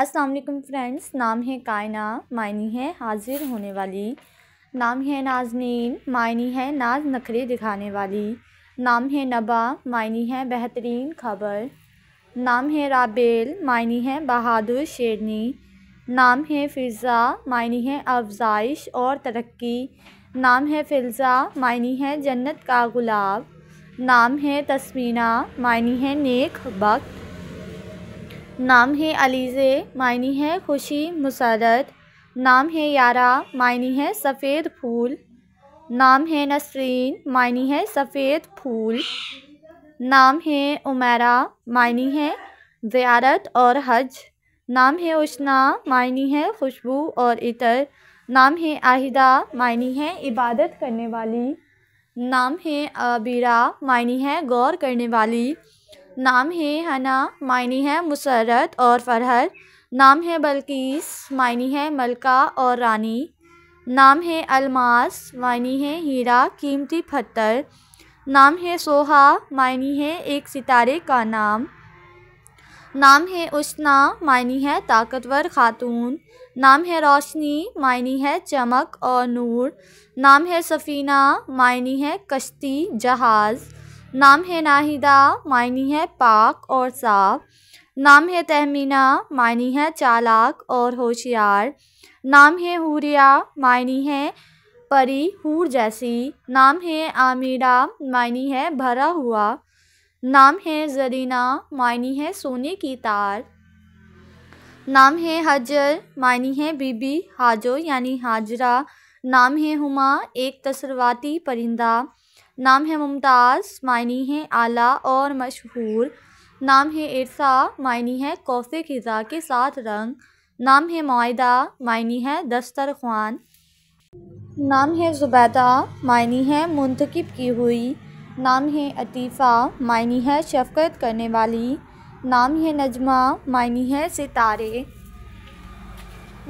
अस्सलाम वालेकुम फ्रेंड्स नाम है कायना मायनी है हाजिर होने वाली नाम है नाजनीन मायनी है नाज नखरे दिखाने वाली नाम है नबा मायनी है बेहतरीन खबर नाम है राबेल मायनी है बहादुर शेरनी नाम है फिज़ा मायनी है अफजाइश और तरक्की नाम है फिलजा मायनी है जन्नत का गुलाब नाम है तस्मीना मायनी है नेक वक्त नाम है अलीज़े मायनी है खुशी मुसरत नाम है यारा मायनी है सफ़ेद फूल नाम है नसरीन मायनी है सफ़ेद फूल नाम है उमेरा मायनी है ज़्यारत और हज नाम है उशना मायनी है खुशबू और इतर नाम है आहिदा मायनी है इबादत करने वाली नाम है आबिरा मायनी है गौर करने वाली नाम है हना मायनी है मुसरत और फरहत नाम है बल्किस मायनी है मलका और रानी नाम है अलमास मायनी है हीरा कीमती पत्थर नाम है सोहा मायनी है एक सितारे का नाम नाम है उष्णा मायनी है ताकतवर खातून नाम है रोशनी मायनी है चमक और नूर नाम है सफ़ीना मायनी है कश्ती जहाज़ नाम है नाहिदा मायनी है पाक और साफ नाम है तहमीना मायनी है चालाक और होशियार नाम है हूरिया मायनी है परी हूर जैसी नाम है आमीरा मायनी है भरा हुआ नाम है जरीना मायनी है सोने की तार नाम है हजर मायनी है बीबी हाजो यानी हाजरा नाम है हुमा एक तसरवाती परिंदा नाम है मुमताज़ मायनी है आला और मशहूर नाम है इरसा मायनी है कौसे खिज़ा के साथ रंग नाम है मायदा मायनी है दस्तर नाम है ज़ुबैदा मायनी है मुंतखब की हुई नाम है अतीफ़ा मायनी है शफकत करने वाली नाम है नजमा मायनी है सितारे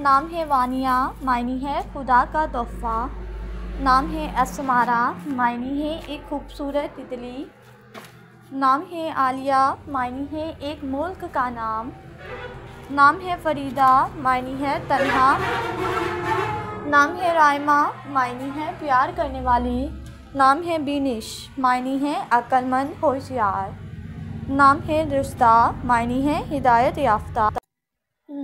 नाम है वानिया मायनी है खुदा का तोहफ़ा नाम है असमारा मायनी है एक खूबसूरत तितली नाम है आलिया मायनी है एक मुल्क का नाम नाम है फरीदा मायनी है तन्हा नाम है रायमा मायनी है प्यार करने वाली नाम है बीनिश मायनी है अक्लमंद होशियार नाम है रिश्ता मायनी है हिदायत याफ्ता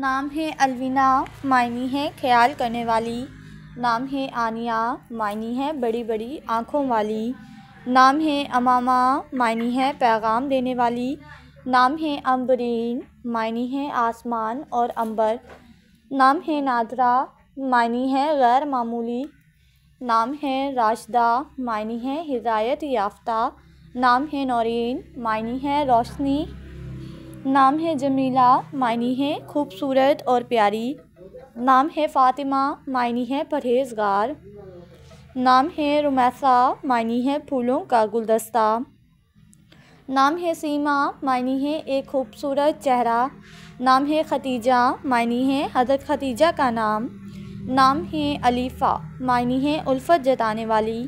नाम है अलविना मायनी है ख्याल करने वाली नाम है आनिया मायनी है बड़ी बड़ी आँखों वाली नाम है अमामा मायनी है पैगाम देने वाली नाम है अम्बरीन मायनी है आसमान और अंबर नाम है नादरा मायनी है गैर मामूली नाम है राशदा मायनी है हिदायत याफ्ता नाम है नौरीन मायनी है रोशनी नाम है जमीला मायनी है खूबसूरत और प्यारी नाम है फ़ातिमा मायनी है परहेजगार नाम है रुमैसा मायनी है फूलों का गुलदस्ता नाम है सीमा मायनी है एक खूबसूरत चेहरा नाम है खतीजा मायनी है हजरत खतीजा का नाम नाम है अलीफ़ा मायनी है उल्फत जताने वाली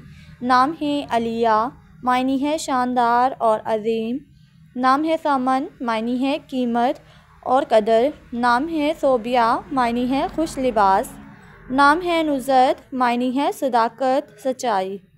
नाम है अलिया मायनी है शानदार और अजीम नाम है सामन मायनी है कीमत और कदर नाम है सोबिया मायनी है खुश लिबास नाम है नुजरत मायनी है सदाकत सच्चाई